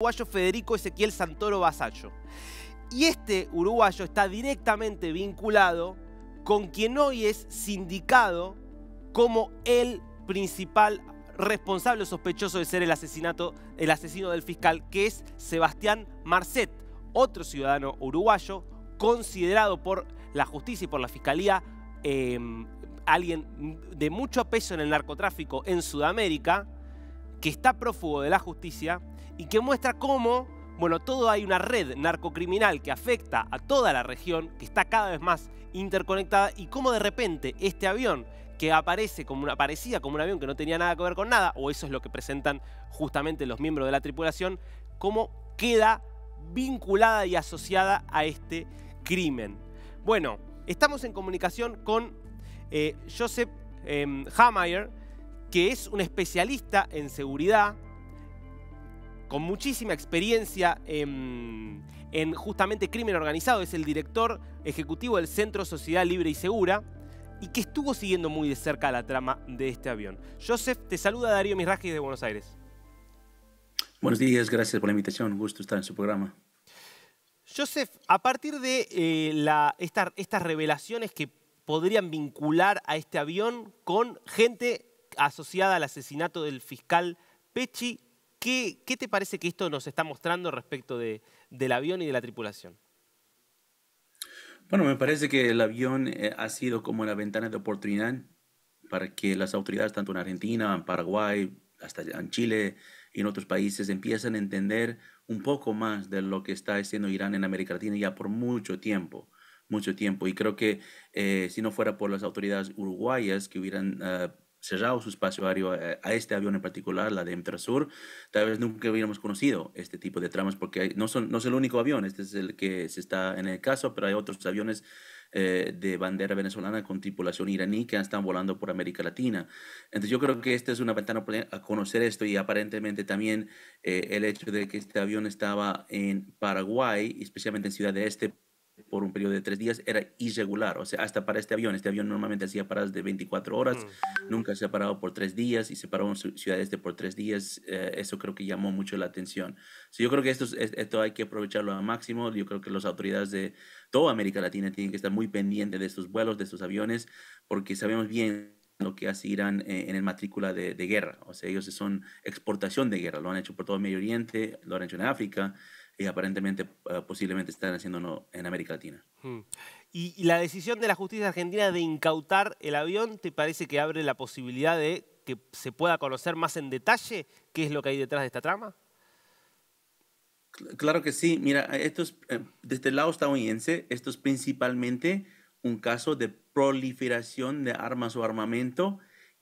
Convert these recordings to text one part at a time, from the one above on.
uruguayo Federico Ezequiel Santoro Basallo. Y este uruguayo está directamente vinculado con quien hoy es sindicado como el principal responsable sospechoso de ser el asesinato, el asesino del fiscal, que es Sebastián Marcet, otro ciudadano uruguayo considerado por la justicia y por la fiscalía em, alguien de mucho peso en el narcotráfico en Sudamérica, que está prófugo de la justicia y que muestra cómo, bueno, todo hay una red narcocriminal que afecta a toda la región, que está cada vez más interconectada y cómo de repente este avión que aparece como una, parecía como un avión que no tenía nada que ver con nada, o eso es lo que presentan justamente los miembros de la tripulación, cómo queda vinculada y asociada a este crimen. Bueno, estamos en comunicación con eh, Joseph em, Hamayer, que es un especialista en seguridad, con muchísima experiencia en, justamente crimen organizado, es el director ejecutivo del Centro Sociedad Libre y Segura, y que estuvo siguiendo muy de cerca la trama de este avión. Joseph, te saluda Darío Mirrajes de Buenos Aires. Buenos días, gracias por la invitación, un gusto estar en su programa. Joseph, a partir de eh, estas revelaciones que podrían vincular a este avión con gente asociada al asesinato del fiscal Pecci, ¿Qué, te parece que esto nos está mostrando respecto de, del avión y de la tripulación? Bueno, me parece que el avión eh, ha sido como la ventana de oportunidad para que las autoridades, tanto en Argentina, en Paraguay, hasta en Chile y en otros países, empiezan a entender un poco más de lo que está haciendo Irán en América Latina ya por mucho tiempo mucho tiempo. Y creo que eh, si no fuera por las autoridades uruguayas que hubieran eh, cerrado su espacio aéreo a, este avión en particular, la de Emtrasur, tal vez nunca hubiéramos conocido este tipo de tramas porque no, son, no es el único avión, este es el que se está en el caso, pero hay otros aviones eh, de bandera venezolana con tripulación iraní que están volando por América Latina. Entonces yo creo que esta es una ventana a conocer esto y aparentemente también eh, el hecho de que este avión estaba en Paraguay, especialmente en Ciudad de Este, por un periodo de tres días era irregular, o sea, hasta para este avión. Este avión normalmente hacía paradas de 24 horas, mm. nunca se ha parado por tres días y se paró en ciudades de por tres días. Eh, eso creo que llamó mucho la atención. yo creo que esto, esto hay que aprovecharlo al máximo. Yo creo que las autoridades de toda América Latina tienen que estar muy pendientes de estos vuelos, de estos aviones, porque sabemos bien lo que hace Irán eh, en el matrícula de, de, guerra. O sea, ellos son exportación de guerra. Lo han hecho por todo el Medio Oriente, lo han hecho en África y aparentemente eh, posiblemente están haciéndolo en América Latina. Mm. Y, la decisión de la justicia argentina de incautar el avión, ¿te parece que abre la posibilidad de que se pueda conocer más en detalle qué es lo que hay detrás de esta trama? Claro que sí. Mira, esto es, desde eh, el este lado estadounidense, esto es principalmente un caso de proliferación de armas o armamento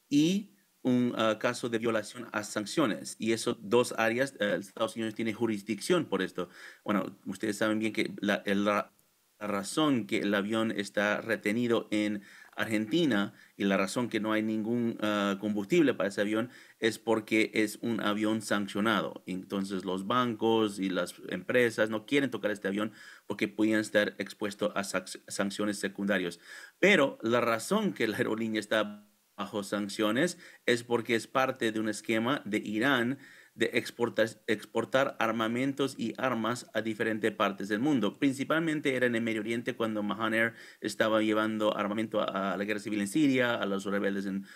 y un ah, caso de violación a sanciones y eso dos áreas, eh, Estados Unidos tiene jurisdicción por esto. Bueno, ustedes saben bien que la, razón que el avión está retenido en Argentina y la razón que no hay ningún ah, combustible para ese avión es porque es un avión sancionado. Entonces los bancos y las empresas no quieren tocar este avión porque podían estar expuestos a sanciones secundarias. Pero la razón que la aerolínea está bajo sanciones es porque es parte de un esquema de Irán de exportar, exportar armamentos y armas a diferentes partes del mundo. Principalmente era en el Medio Oriente cuando Mahaner estaba llevando armamento a, la guerra civil en Siria, a los rebeldes en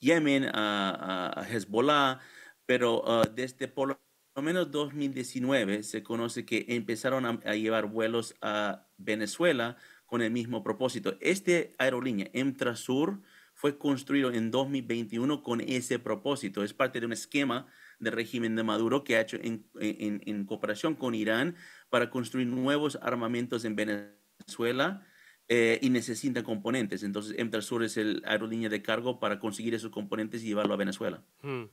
Yemen, a, Hezbollah, pero uh, desde por lo menos 2019 se conoce que empezaron a, llevar vuelos a Venezuela con el mismo propósito. Este aerolínea, Emtrasur, fue construido en 2021 con ese propósito. Es parte de un esquema del régimen de Maduro que ha hecho en, en, en cooperación con Irán para construir nuevos armamentos en Venezuela eh, y necesita componentes. Entonces, Emtrasur es el aerolínea de cargo para conseguir esos componentes y llevarlo a Venezuela. Hmm.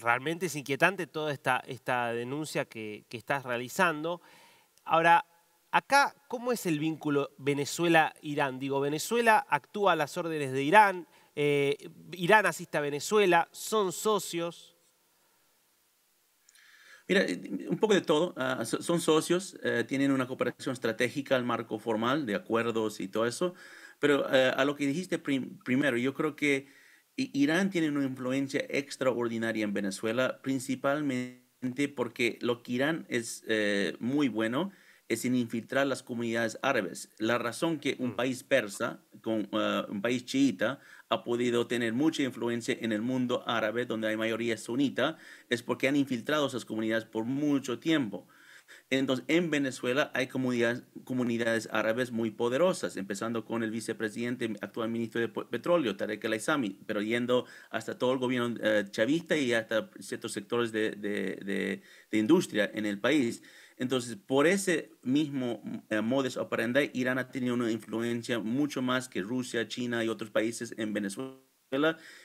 realmente es inquietante toda esta, esta denuncia que, que estás realizando. Ahora, Acá, ¿cómo es el vínculo Venezuela-Irán? Digo, Venezuela actúa a las órdenes de Irán, eh, Irán asiste a Venezuela, son socios. Mira, eh, un poco de todo. Ah, son socios, eh, tienen una cooperación estratégica al marco formal de acuerdos y todo eso. Pero a lo que dijiste primero, yo creo que Irán tiene una influencia extraordinaria en Venezuela, principalmente porque lo que Irán es muy bueno es en infiltrar las comunidades árabes. La razón que un mm. país persa, eh, un país chiita, ha podido tener mucha influencia en el mundo árabe, donde hay mayoría sunita, es porque han infiltrado esas comunidades por mucho tiempo. Entonces, en Venezuela hay comunidades, comunidades árabes muy poderosas, empezando con el vicepresidente, actual ministro de Petróleo, Tarek El Aissami, pero yendo hasta todo el gobierno eh, chavista y hasta ciertos sectores de, de, de, industria en el país. Entonces, por ese mismo eh, modus operandi, Irán ha tenido una influencia mucho más que Rusia, China y otros países en Venezuela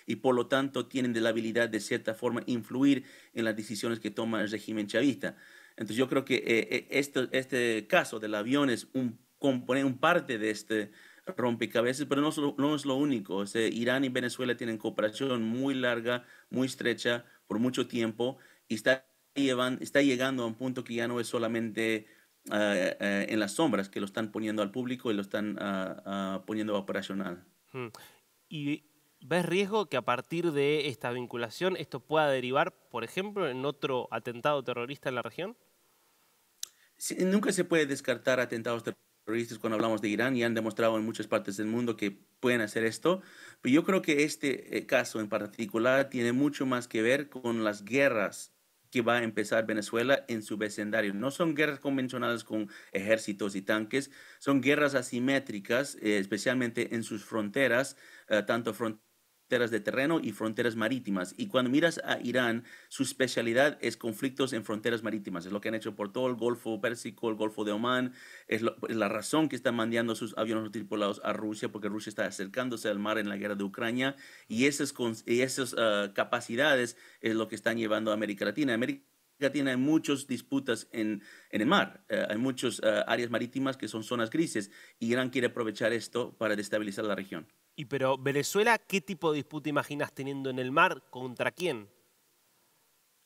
y por lo tanto tienen de la habilidad de cierta forma influir en las decisiones que toma el régimen chavista. Entonces yo creo que este, este caso del avión es un componente, un parte de este rompecabezas, pero no, no es lo único. Irán y Venezuela tienen cooperación muy larga, muy estrecha, por mucho tiempo, y está, llevan, está llegando a un punto que ya no es solamente eh, en las sombras, que lo están poniendo al público y lo están ah, ah, poniendo operacional. Hmm. Y ¿Ves riesgo que a partir de esta vinculación esto pueda derivar, por ejemplo, en otro atentado terrorista en la región? nunca se puede descartar atentados terroristas cuando hablamos de Irán y han demostrado en muchas partes del mundo que pueden hacer esto, pero yo creo que este eh, caso en particular tiene mucho más que ver con las guerras que va a empezar Venezuela en su vecindario. No son guerras convencionales con ejércitos y tanques, son guerras asimétricas, eh, especialmente en sus fronteras, eh, tanto fronteras fronteras de terreno y fronteras marítimas. Y cuando miras a Irán, su especialidad es conflictos en fronteras marítimas. Es lo que han hecho por todo el Golfo Pérsico, el Golfo de Omán. Es, pues, la razón que están mandando sus aviones tripulados a Rusia, porque Rusia está acercándose al mar en la guerra de Ucrania. Y esas, esas ah, capacidades es lo que están llevando a América Latina. América Latina hay muchas disputas en, en el mar, eh, hay muchas ah, áreas marítimas que son zonas grises y Irán quiere aprovechar esto para destabilizar la región. Y pero Venezuela, ¿qué tipo de disputa imaginas teniendo en el mar? ¿Contra quién?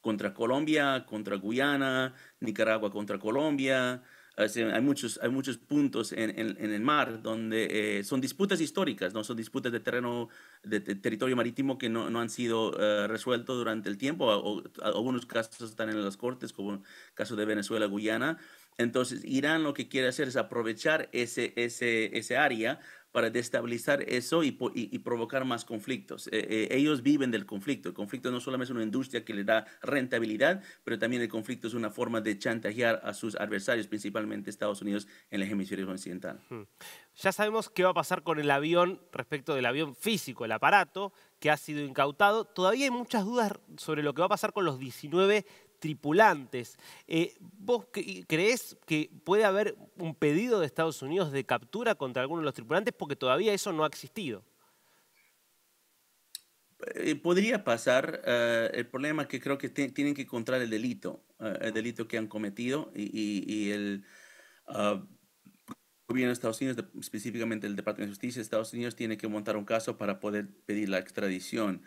Contra Colombia, contra Guyana, Nicaragua contra Colombia. Hay muchos, hay muchos puntos en, en, el mar donde eh, son disputas históricas, no son disputas de terreno, de, territorio marítimo que no, no han sido eh, resueltos durante el tiempo. O, algunos casos están en las cortes, como el caso de Venezuela, Guyana. Entonces, Irán lo que quiere hacer es aprovechar ese, ese, ese área para destabilizar eso y, provocar más conflictos. Eh, eh, ellos viven del conflicto. El conflicto no solamente es una industria que le da rentabilidad, pero también el conflicto es una forma de chantajear a sus adversarios, principalmente Estados Unidos en el hemisferio occidental. Hmm. Ya sabemos qué va a pasar con el avión respecto del avión físico, el aparato que ha sido incautado. Todavía hay muchas dudas sobre lo que va a pasar con los 19 tripulantes. Eh, ¿Vos crees que puede haber un pedido de Estados Unidos de captura contra alguno de los tripulantes? Porque todavía eso no ha existido. Eh, podría pasar. Eh, el problema es que creo que tienen que encontrar el delito, el delito que han cometido y, ah, el gobierno de Estados Unidos, específicamente el Departamento de Justicia de Estados Unidos, tiene que montar un caso para poder pedir la extradición.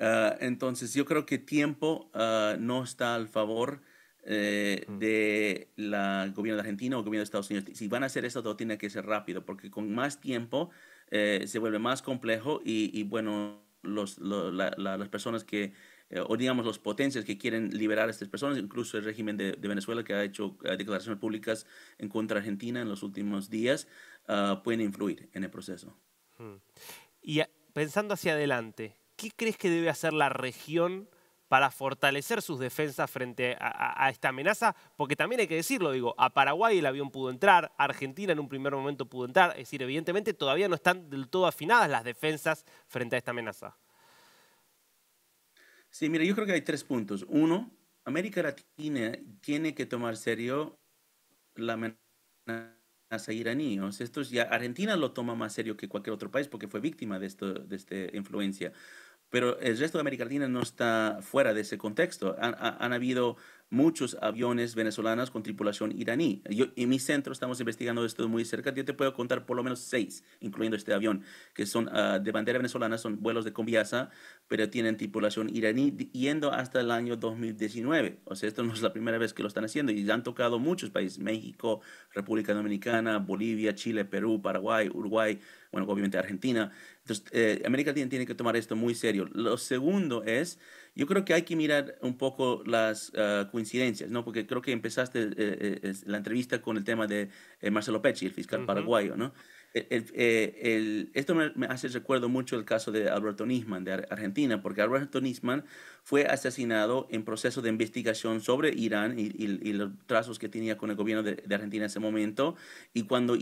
Ah, entonces, yo creo que tiempo ah, no está al favor eh, mm. de la gobierno de Argentina o gobierno de Estados Unidos. Si van a hacer eso, todo tiene que ser rápido, porque con más tiempo eh, se vuelve más complejo y, bueno, los, las personas que, eh, o digamos, los potencias que quieren liberar a estas personas, incluso el régimen de, Venezuela que ha hecho eh, declaraciones públicas en contra de Argentina en los últimos días, ah, pueden influir en el proceso. Mm. Y pensando hacia adelante, ¿qué crees que debe hacer la región para fortalecer sus defensas frente a, esta amenaza? Porque también hay que decirlo, digo, a Paraguay el avión pudo entrar, Argentina en un primer momento pudo entrar, es decir, evidentemente todavía no están del todo afinadas las defensas frente a esta amenaza. Sí, mira, yo creo que hay tres puntos. Uno, América Latina tiene que tomar serio la amenaza iraní. O Argentina lo toma más serio que cualquier otro país porque fue víctima de, esto, de esta influencia pero el resto de América Latina no está fuera de ese contexto. Han, habido muchos aviones venezolanos con tripulación iraní. Yo, en mi centro estamos investigando esto muy cerca. Yo te puedo contar por lo menos seis, incluyendo este avión, que son ah, de bandera venezolana, son vuelos de Conviasa, pero tienen tripulación iraní yendo hasta el año 2019. O sea, esto no es la primera vez que lo están haciendo y ya han tocado muchos países, México, República Dominicana, Bolivia, Chile, Perú, Paraguay, Uruguay, bueno, obviamente Argentina. Entonces, eh, América Latina tiene que tomar esto muy serio. Lo segundo es yo creo que hay que mirar un poco las ah, coincidencias, ¿no? Porque creo que empezaste eh, eh, la entrevista con el tema de eh, Marcelo Pecci, el fiscal paraguayo, ¿no? E, esto me, hace recuerdo mucho el caso de Alberto Nisman de Argentina, porque Alberto Nisman fue asesinado en proceso de investigación sobre Irán y, los trazos que tenía con el gobierno de, de Argentina en ese momento, y cuando...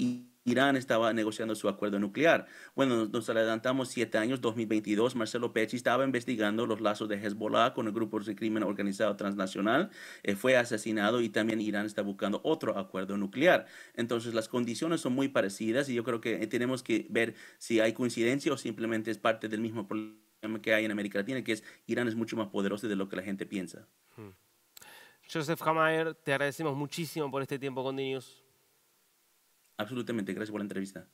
Irán estaba negociando su acuerdo nuclear. Bueno, nos adelantamos siete años, 2022, Marcelo Pecci estaba investigando los lazos de Hezbollah con el grupo de crimen organizado transnacional, eh, fue asesinado y también Irán está buscando otro acuerdo nuclear. Entonces las condiciones son muy parecidas y yo creo que eh, tenemos que ver si hay coincidencia o simplemente es parte del mismo problema que hay en América Latina, que es Irán es mucho más poderoso de lo que la gente piensa. Hmm. Joseph Hammer, te agradecemos muchísimo por este tiempo con niños absolutamente. Gracias por la entrevista.